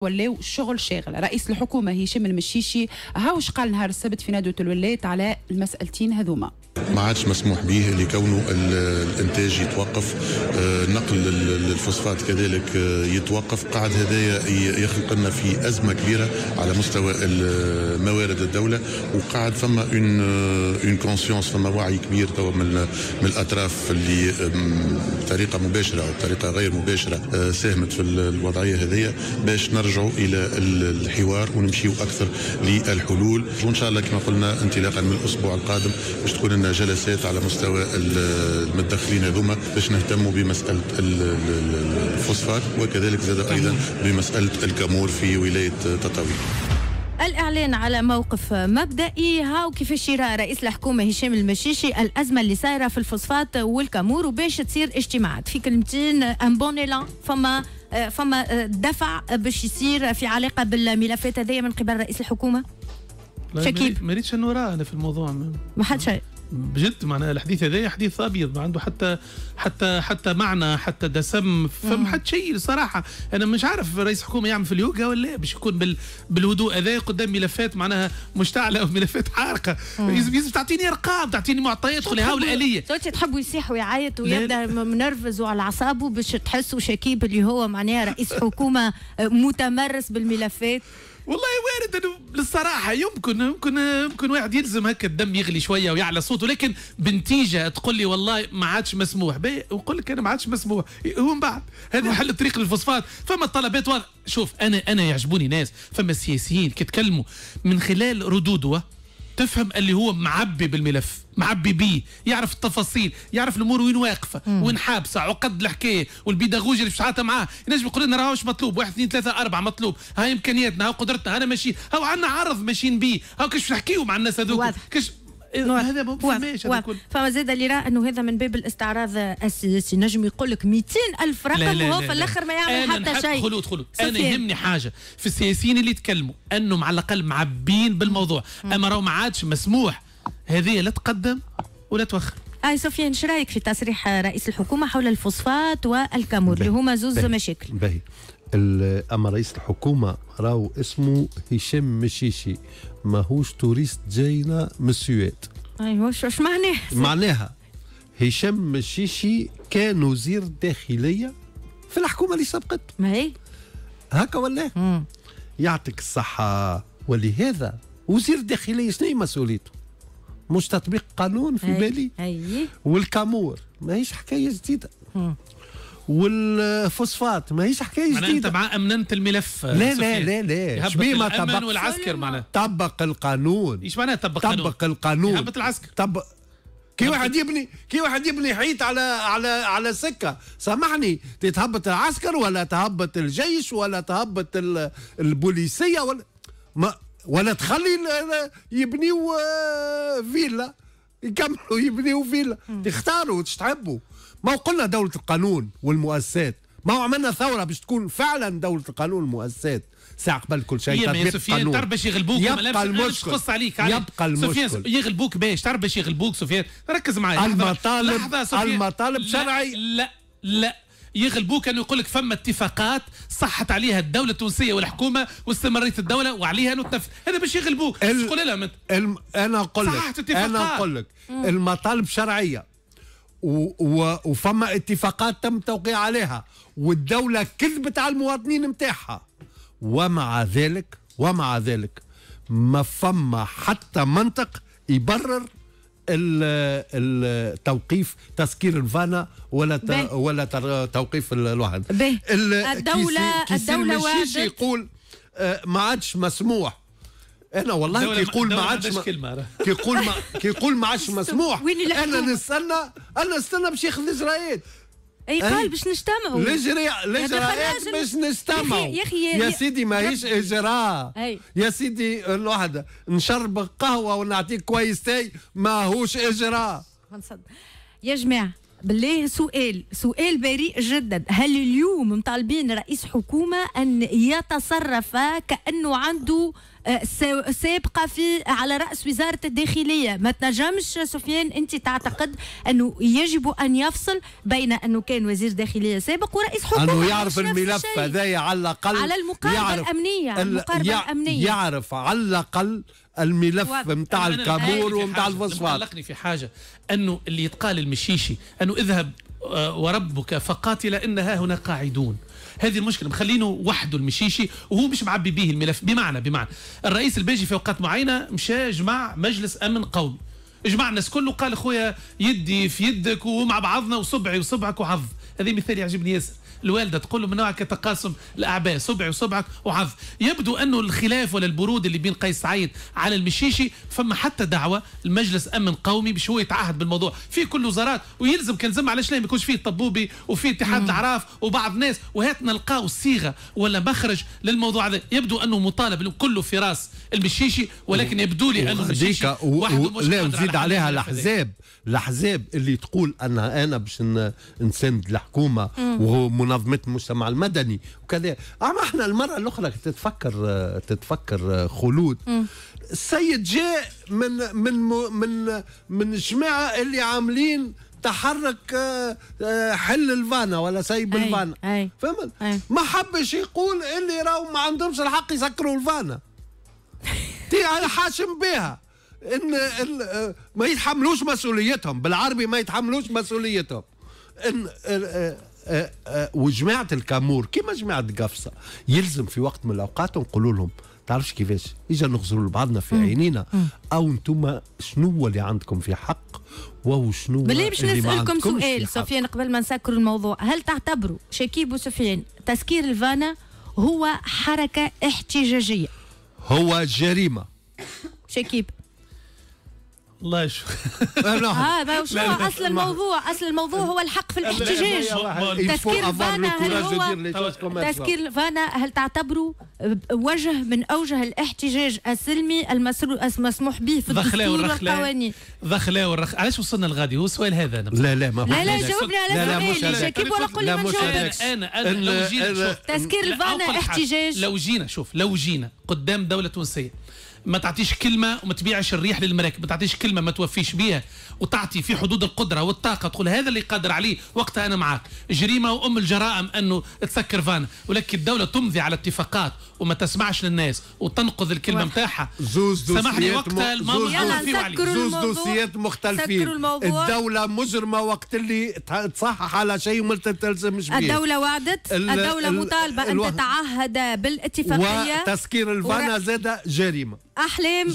ولاو الشغل شاغل رئيس الحكومه هشام المشيشي هاوش قال نهار السبت في نادوة الولايات على المسألتين هذوما ما عادش مسموح به لكونه الانتاج يتوقف آه، نقل الفوسفات كذلك آه، يتوقف قاعد هذايا يخلق لنا في ازمه كبيره على مستوى موارد الدوله وقاعد فما اون اون كونسيونس فما وعي كبير توا من الاطراف اللي بطريقه مباشره او بطريقه غير مباشره آه، ساهمت في الوضعيه هذيا باش نرجع نرجعوا الى الحوار ونمشيو اكثر للحلول وان شاء الله كما قلنا انطلاقا من الاسبوع القادم باش تكون لنا جلسات على مستوى المتدخلين هذوما باش نهتموا بمساله الفوسفات وكذلك زاد ايضا بمساله الكامور في ولايه تطاويل الإعلان على موقف مبدئي هاو كيفاش شراء رئيس الحكومة هشام المشيشي الأزمة اللي صايرة في الفوسفات والكامور وباش تصير اجتماعات في كلمتين ان بون فما آه، فما آه، دفع باش يصير في علاقه بالملفات هذيا من قبل رئيس الحكومه شكيب ما ريتش انا في الموضوع ما حد شيء بجد معناها الحديث هذايا حديث ابيض ما عنده حتى حتى حتى معنى حتى دسم فما حتى شيء صراحه انا مش عارف رئيس حكومه يعمل في اليوغا ولا باش يكون بال بالهدوء هذايا قدام ملفات معناها مشتعله وملفات حارقه لازم تعطيني ارقام تعطيني معطيات خلي هاو الاليه توتي تحب يصيح ويعيط ويبدا منرفز وعلى اعصابه باش تحسوا شكيب اللي هو معناها رئيس حكومه متمرس بالملفات والله وارد انه للصراحه يمكن يمكن يمكن واحد يلزم هكا الدم يغلي شويه ويعلى صوته لكن بنتيجه تقول لي والله ما عادش مسموح ونقول لك انا ما عادش مسموح هو من بعد هذا حل طريق للفوسفات فما طلبات واضحه شوف انا انا يعجبوني ناس فما سياسيين كيتكلموا من خلال ردوده تفهم اللي هو معبي بالملف معبي بيه يعرف التفاصيل يعرف الامور وين واقفه وين حابسه عقد الحكايه والبيداغوجي اللي مش معاه ينجم يقول لنا راهوش مطلوب واحد اثنين ثلاثه اربعه مطلوب هاي امكانياتنا هاو قدرتنا انا ماشي هاو عندنا عرض ماشيين بيه هاو كيفاش نحكيو مع الناس هذوك كيفاش هذا فما زاد اللي راه انه هذا من باب الاستعراض السياسي نجم يقول لك 200 الف رقم وهو في الاخر ما يعمل حتى شيء خلود خلود انا يهمني حاجه في السياسيين اللي يتكلموا انهم على الاقل معبين بالموضوع اما راهو ما عادش مسموح هذه لا تقدم ولا توخر اي آه، سفيان ايش رايك في تصريح رئيس الحكومه حول الفوسفات والكامور اللي هما زوز مشاكل باهي اما رئيس الحكومه راهو اسمه هشام مشيشي ماهوش توريست جاينا من السويد ايوا واش معناه معناها هشام مشيشي كان وزير داخليه في الحكومه اللي سبقت ما هي هكا ولا يعطيك الصحه ولهذا وزير الداخليه شنو هي مسؤوليته مش تطبيق قانون في أي بالي أي. والكامور ماهيش حكايه جديده والفوسفات ماهيش حكايه جديده انت مع امننت الملف لا لا لا لا شبيه ما طبق والعسكر معناها طبق القانون ايش معناها طبق القانون طبق القانون هبط العسكر طبق كي واحد يبني كي واحد يبني حيط على على على سكه سامحني تتهبط العسكر ولا تهبط الجيش ولا تهبط البوليسيه ولا ما ولا تخلي يبنيو آه، فيلا يكملوا يبنيو فيلا تختاروا واش تحبوا ما قلنا دولة القانون والمؤسسات ما هو عملنا ثورة باش تكون فعلا دولة القانون والمؤسسات ساعة قبل كل شيء تطبيق القانون تعرف باش يغلبوك يبقى المشكل قص عليك علي. يبقى المشكل سفيان يغلبوك باش تعرف باش يغلبوك سفيان ركز معايا المطالب لحظة المطالب شرعي لا لا يغلبوك انه يقول لك فما اتفاقات صحت عليها الدوله التونسيه والحكومه واستمراريه الدوله وعليها نتنفذ هذا باش يغلبوك ال... تقول لهم الم... انا اقول لك انا اقول لك المطالب شرعيه و... و... وفما اتفاقات تم توقيع عليها والدوله كذبت على المواطنين نتاعها ومع ذلك ومع ذلك ما فما حتى منطق يبرر التوقيف تسكير الفانا ولا ولا توقيف الواحد الدوله الدوله وادت آه، يقول ما عادش مسموح انا والله كي يقول ما عادش كي يقول ما كي يقول ما عادش مسموح انا نستنى انا نستنى باش ياخذ اجراءات اي قال باش نجتمعوا الاجراء الاجراء باش نجتمعوا يا اخي يا سيدي ماهيش اجراء يا سيدي الواحد نشرب قهوه ونعطيك كويس تاي ماهوش اجراء يا جماعه بالله سؤال سؤال بريء جدا هل اليوم مطالبين رئيس حكومة أن يتصرف كأنه عنده سابقه في على راس وزاره الداخليه ما تنجمش سفيان انت تعتقد انه يجب ان يفصل بين انه كان وزير داخليه سابق ورئيس حكومه انه يعرف الملف هذا على الاقل على المقاربه الامنيه المقاربه الامنيه يعرف على الاقل الملف نتاع الكابور ونتاع الفصفات علقني في حاجه انه اللي يتقال المشيشي انه اذهب آه، وربك فقاتل إن ها هنا قاعدون هذه المشكله مخلينه وحده المشيشي وهو مش معبي به الملف بمعنى بمعنى الرئيس البيجي في اوقات معينه مشى جمع مجلس امن قومي جمع الناس كله قال خويا يدي في يدك ومع بعضنا وصبعي وصبعك وعظ هذه مثال يعجبني ياسر الوالده تقول له نوعك تقاسم الاعباء سبعي وسبعك وعظ يبدو انه الخلاف ولا البرود اللي بين قيس سعيد على المشيشي فما حتى دعوه المجلس امن قومي باش هو يتعهد بالموضوع في كل وزارات ويلزم كان زم علاش لا ما يكونش فيه طبوبي وفيه اتحاد العراف وبعض ناس وهات نلقاو صيغه ولا مخرج للموضوع هذا يبدو انه مطالب كله في راس المشيشي ولكن يبدو لي انه المشيشي وحده مش لا نزيد عليها الاحزاب الاحزاب اللي تقول انها انا باش نساند الحكومه وهو منظمه المجتمع المدني وكذا اما احنا المره الاخرى تتفكر تتفكر خلود م. السيد جاء من من من من جماعه اللي عاملين تحرك آه، آه، حل الفانا ولا سايب أي الفانا فهمت ما حبش يقول اللي راهو ما عندهمش الحق يسكروا الفانا تي على حاشم بها ان آه، ما يتحملوش مسؤوليتهم بالعربي ما يتحملوش مسؤوليتهم ان أه، أه، وجماعه الكامور كيما جماعه قفصه يلزم في وقت من الاوقات نقولوا لهم تعرفش كيفاش اجا نغزروا لبعضنا في عينينا او انتم شنو اللي عندكم في حق وهو شنو بالله باش نسالكم سؤال سفيان قبل ما نسكر الموضوع هل تعتبروا شكيب وسفيان تسكير الفانا هو حركه احتجاجيه هو جريمه شكيب الله يشوف هذا شو اصل الموضوع اصل الموضوع هو الحق في الاحتجاج تذكير فانا هل هو تذكير فانا هل تعتبره وجه من اوجه الاحتجاج السلمي المسموح به في الدستور والقوانين ذخلا والرخ علاش وصلنا لغادي هو السؤال هذا أنا لا لا ما لا لا جاوبني على سؤالي شاكيب ولا قول لي ما انا انا لو جينا تذكير الفانا احتجاج لو جينا شوف لو جينا قدام دوله تونسيه ما تعطيش كلمه وما تبيعش الريح للمراكب ما تعطيش كلمه ما توفيش بها وتعطي في حدود القدره والطاقه تقول هذا اللي قادر عليه وقتها انا معك جريمه وام الجرائم انه تسكر فانا ولكن الدوله تمضي على اتفاقات وما تسمعش للناس وتنقذ الكلمه نتاعها زوز سامحني وقتها الماضي زوز دوسيات مختلفين الدوله مجرمه وقت اللي تصحح على شيء وما تلتزمش به الدوله وعدت الدوله مطالبه ان تتعهد بالاتفاقيه وتسكير الفانا زاد جريمه احلام